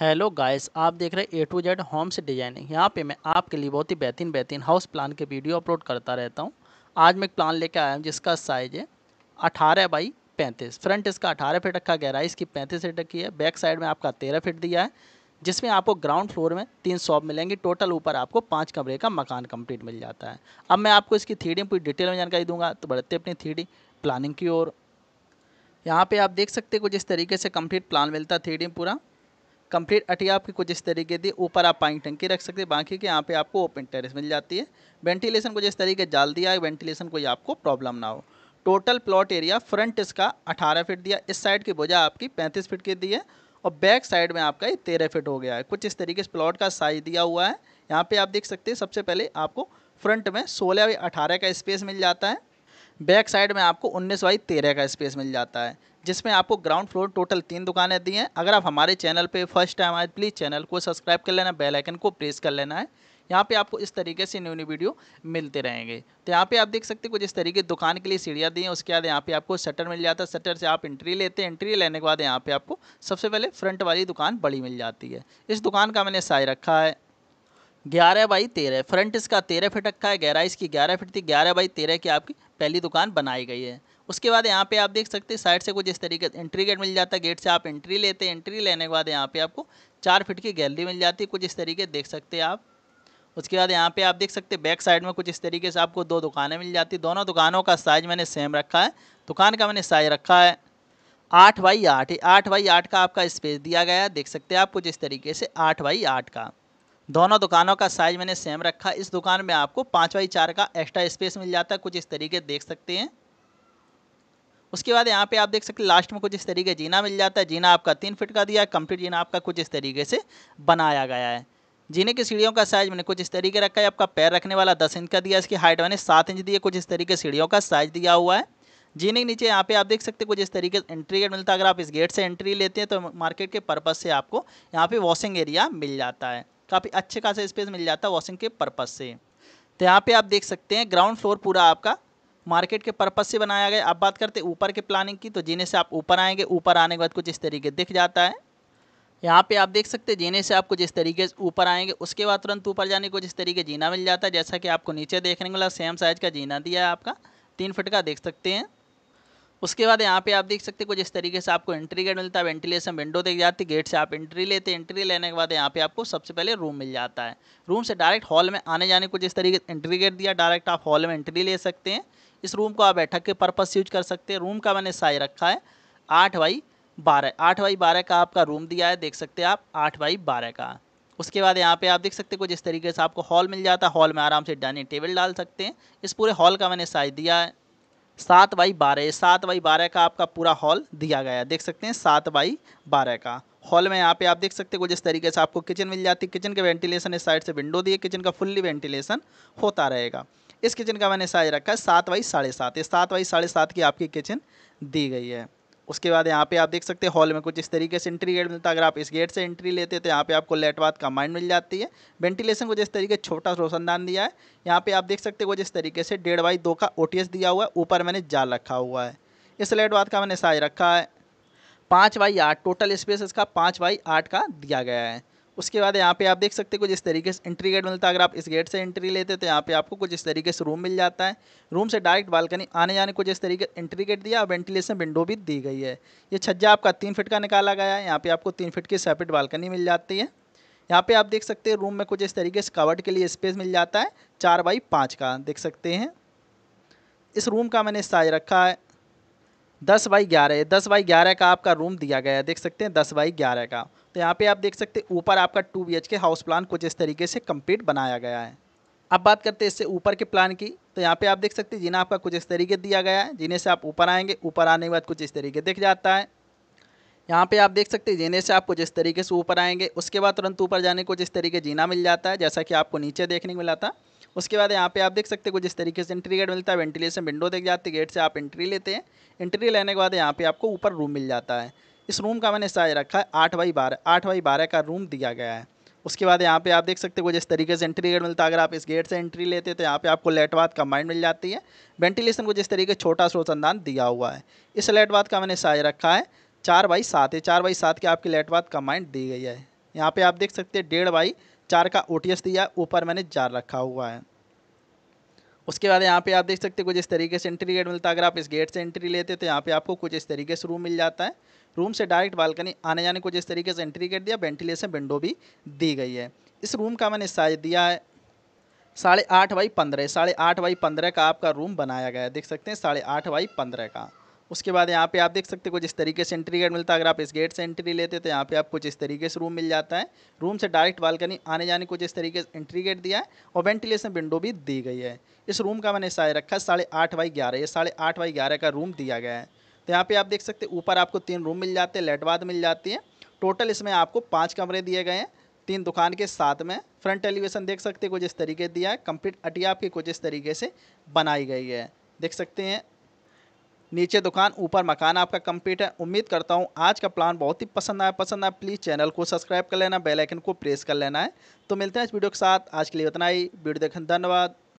hello guys आप देख रहे हैं A to Z homes designing यहाँ पे मैं आपके लिए बहुत ही बेहतरीन बेहतरीन हाउस प्लान के वीडियो अपलोड करता रहता हूँ आज मैं एक प्लान लेके आया हूँ जिसका साइज है अठारह बाई पैंतीस फ्रंट इसका अठारह फीट रखा गहराई इसकी पैंतीस फीट रखी है बैक साइड में आपका तेरह फीट दिया है जिसमें आपको ग्राउंड फ्लोर में तीन शॉप मिलेंगी टोटल ऊपर आपको पाँच कमरे का मकान कम्प्लीट मिल जाता है अब मैं आपको इसकी थ्री पूरी डिटेल में जानकारी दूंगा तो बढ़ते अपनी थ्री प्लानिंग की ओर यहाँ पर आप देख सकते हो जिस तरीके से कम्प्लीट प्लान मिलता है थ्री पूरा कंप्लीट अटी आपकी कुछ इस तरीके थी ऊपर आप पानी टंकी रख सकते हैं बाकी के यहाँ पे आपको ओपन टेरेस मिल जाती है वेंटिलेशन को जिस तरीके जाल दिया है वेंटिलेशन कोई आपको प्रॉब्लम ना हो टोटल प्लॉट एरिया फ्रंट इसका अठारह फिट दिया इस साइड की भुजा आपकी पैंतीस फिट की दी है और बैक साइड में आपका ये तेरह फिट हो गया है कुछ इस तरीके से प्लॉट का साइज दिया हुआ है यहाँ पर आप देख सकते हैं सबसे पहले आपको फ्रंट में सोलह बाई अठारह का स्पेस मिल जाता है बैक साइड में आपको उन्नीस बाई तेरह का स्पेस मिल जाता है जिसमें आपको ग्राउंड फ्लोर टोटल तीन दुकानें दी हैं अगर आप हमारे चैनल पे फर्स्ट टाइम आए प्लीज़ चैनल को सब्सक्राइब कर लेना बेल आइकन को प्रेस कर लेना है यहाँ पे आपको इस तरीके से न्यू न्यू वीडियो मिलते रहेंगे तो यहाँ पे आप देख सकते हैं कुछ इस तरीके दुकान के लिए सीढ़ियाँ दी हैं उसके बाद यहाँ पे आपको शटर मिल जाता है शटर से आप एंट्री लेते हैं एंट्री लेने के बाद यहाँ पे आपको सबसे पहले फ्रंट वाली दुकान बड़ी मिल जाती है इस दुकान का मैंने साय रखा है ग्यारह बाई तेरह फ्रंट इसका तेरह फिट रखा है गहराई इसकी ग्यारह फिट थी ग्यारह बाई तेरह की आपकी पहली दुकान बनाई गई है उसके बाद यहाँ पे आप देख सकते हैं साइड से कुछ इस तरीके से एंट्री गेट मिल जाता है गेट से आप एंट्री लेते हैं एंट्री लेने के बाद यहाँ पे आपको चार फिट की गैलरी मिल जाती है कुछ इस तरीके देख सकते हैं आप उसके बाद यहाँ पे आप देख सकते हैं बैक साइड में कुछ इस तरीके से आपको दो दुकानें मिल जाती दोनों दुकानों का साइज मैंने सेम रखा है दुकान का मैंने साइज रखा है आठ बाई आठ आठ बाई आठ का आपका स्पेस दिया गया है देख सकते हैं आप कुछ इस तरीके से आठ बाई आठ का दोनों दुकानों का साइज मैंने सेम रखा इस दुकान में आपको पाँच बाई चार का एक्स्ट्रा स्पेस मिल जाता है कुछ इस तरीके देख सकते हैं उसके बाद यहाँ पे आप देख सकते हैं लास्ट में कुछ इस तरीके जीना मिल जाता है जीना आपका तीन फिट का दिया है कंप्लीट जीना आपका कुछ इस तरीके से बनाया गया है जीने की सीढ़ियों का साइज मैंने कुछ इस तरीके रखा है आपका पैर रखने वाला दस इंच का दिया इसकी हाइट मैंने सात इंच दी है कुछ इस तरीके सीढ़ियों का साइज दिया हुआ है जीने के नीचे यहाँ पे आप देख सकते हैं कुछ इस तरीके से एंट्री गेट मिलता है अगर आप इस गेट से एंट्री लेते हैं तो मार्केट के पर्पज़ से आपको यहाँ पे वॉशिंग एरिया मिल जाता है काफ़ी अच्छे खासा स्पेस मिल जाता है वॉशिंग के पर्पज़ से तो यहाँ पे आप देख सकते हैं ग्राउंड फ्लोर पूरा आपका मार्केट के पर्पज से बनाया गया अब बात करते ऊपर के प्लानिंग की तो जीने से आप ऊपर आएंगे ऊपर आने के बाद कुछ इस तरीके दिख जाता है यहाँ पे आप देख सकते हैं जीने से आपको जिस तरीके से ऊपर आएंगे उसके बाद तुरंत ऊपर जाने को जिस तरीके जीना मिल जाता है जैसा कि आपको नीचे देखने को मिला सेम साइज़ का जीना दिया है आपका तीन फिट का देख सकते हैं उसके बाद यहाँ पे आप देख सकते हैं कुछ इस तरीके से आपको एंट्री गेट मिलता है वेंटिलेशन विंडो देख जाती है गेट से आप एंट्री लेते हैं एंट्री लेने के बाद यहाँ पे आपको सबसे पहले रूम मिल जाता है रूम से डायरेक्ट हॉल में आने जाने को जिस तरीके एंट्री गेट दिया डायरेक्ट आप हॉल में एंट्री ले सकते हैं इस रूम को आप बैठक के पर्पज़ यूज कर सकते हैं रूम का मैंने साइज रखा है आठ बाई बारह आठ बाई बारह का आपका रूम दिया है देख सकते हैं आप आठ बाई बारह का उसके बाद यहाँ पे आप देख सकते हैं कुछ इस तरीके से आपको हॉल मिल जाता है हॉल में आराम से डाइनिंग टेबल डाल सकते हैं इस पूरे हॉल का मैंने साइज दिया है सात बाई बारह सात बाई बारह का आपका पूरा हॉल दिया गया है देख सकते हैं सात बाई बारह का हॉल में यहाँ पे आप देख सकते कुछ जिस तरीके से आपको किचन मिल जाती है किचन के वेंटिलेशन इस साइड से विंडो दिए किचन का फुल्ली वेंटिलेशन होता रहेगा इस किचन का मैंने साइज़ रखा है सात बाई साढ़े सात सात बाई साढ़े सात की आपकी किचन दी गई है उसके बाद यहाँ पे आप देख सकते हैं हॉल में कुछ इस तरीके से एंट्री गेट मिलता है अगर आप इस गेट से एंट्री लेते तो यहाँ पे आपको का माइंड मिल जाती है वेंटिलेशन को जिस तरीके छोटा रोशनदान दिया है यहाँ पे आप देख सकते वो जिस तरीके से डेढ़ बाई दो का ओ दिया हुआ है ऊपर मैंने जाल रखा हुआ है इस लेटबाथ का मैंने साइज रखा है पाँच बाई आठ टोटल स्पेस इसका पाँच बाई आठ का दिया गया है उसके बाद यहाँ पे आप देख सकते हो कुछ इस तरीके से एंट्री गेट मिलता है अगर आप इस गेट से एंट्री लेते तो यहाँ पे आपको कुछ इस तरीके से रूम मिल जाता है रूम से डायरेक्ट बालकनी आने जाने कुछ इस तरीके एंट्री गेट दिया और वेंटिलेशन विंडो भी दी गई है ये छज्जा आपका तीन फिट का निकाला गया है यहाँ पर आपको तीन फिट की सेपरेट बालकनी मिल जाती है यहाँ पर आप देख सकते हैं रूम में कुछ इस तरीके से कवर्ड के लिए स्पेस मिल जाता है चार बाई पाँच का देख सकते हैं इस रूम का मैंने साइज रखा है दस बाई ग्यारह दस बाई ग्यारह का आपका रूम दिया गया है देख सकते हैं दस बाई ग्यारह का तो यहाँ पे आप देख सकते हैं ऊपर आपका two B K house plan कुछ इस तरीके से कंप्लीट बनाया गया है अब बात करते हैं इससे ऊपर के प्लान की तो यहाँ पे आप देख सकते हैं जिन्हें आपका कुछ इस तरीके दिया गया है जिन्हें से आप ऊपर आएंगे ऊपर आने के बाद कुछ इस तरीके दिख जाता है यहाँ पे आप देख सकते हैं जीने से आपको जिस तरीके से ऊपर आएंगे उसके बाद तुरंत ऊपर जाने को जिस तरीके जीना मिल जाता है जैसा कि आपको नीचे देखने को मिला था उसके बाद यहाँ पे आप देख सकते हैं कुछ इस तरीके से एंट्री गेट मिलता है वेंटिलेशन विंडो देख जाती है गेट से आप एंट्री लेते हैं एंट्री लेने के बाद यहाँ पे आपको ऊपर रूम मिल जाता है इस रूम का मैंने साइज रखा है आठ बाई बारह आठ बाई बारह का रूम दिया गया है उसके बाद यहाँ पे आप देख सकते हो जिस तरीके से एंट्री गेट मिलता है अगर आप इस गेट से एंट्री लेते तो यहाँ पे आपको लेटवाद कंबाइंड मिल जाती है वेंटिलेशन को जिस तरीके छोटा सा रोशनदान दिया हुआ है इस लेटवाद का मैंने साइज रखा है चार बाई सात है चार बाई सात के आपकी लेट बात दी गई है यहाँ पे आप देख सकते हैं डेढ़ बाई चार का ओ दिया ऊपर मैंने जार रखा हुआ है उसके बाद यहाँ पे आप देख सकते हैं कुछ इस तरीके से एंट्री गेट मिलता है अगर आप इस गेट से एंट्री लेते तो यहाँ पे आपको कुछ इस तरीके से रूम मिल जाता है रूम से डायरेक्ट बालकनी आने जाने कुछ इस तरीके से एंट्री गेट दिया वेंटिलेशन विंडो भी दी गई है इस रूम का मैंने साइज दिया है साढ़े आठ बाई पंद्रह साढ़े आठ बाई पंद्रह का आपका रूम बनाया गया है देख सकते हैं साढ़े आठ बाई पंद्रह का उसके बाद यहाँ पे आप देख सकते कुछ इस तरीके से एंट्री गेट मिलता है अगर आप इस गेट से एंट्री लेते तो यहाँ पे आप कुछ इस तरीके से रूम मिल जाता है रूम से डायरेक्ट बालकनी आने जाने कुछ इस तरीके से एंट्री गेट दिया है और वेंटिलेशन विंडो भी दी गई है इस रूम का मैंने साइज रखा है साढ़े आठ बाई ग्यारह ये साढ़े आठ बाई ग्यारह का रूम दिया गया है तो यहाँ पर आप देख सकते ऊपर आपको तीन रूम मिल जाते हैं लेट मिल जाती है टोटल इसमें आपको पाँच कमरे दिए गए हैं तीन दुकान के साथ में फ्रंट एलिवेशन देख सकते कुछ इस तरीके दिया है कंप्लीट अटिया आपकी कुछ इस तरीके से बनाई गई है देख सकते हैं नीचे दुकान ऊपर मकान आपका कंप्लीट है उम्मीद करता हूँ आज का प्लान बहुत ही पसंद आया पसंद आया प्लीज़ चैनल को सब्सक्राइब कर लेना बेलाइकन को प्रेस कर लेना है तो मिलते हैं इस वीडियो के साथ आज के लिए इतना ही वीडियो देखने धन्यवाद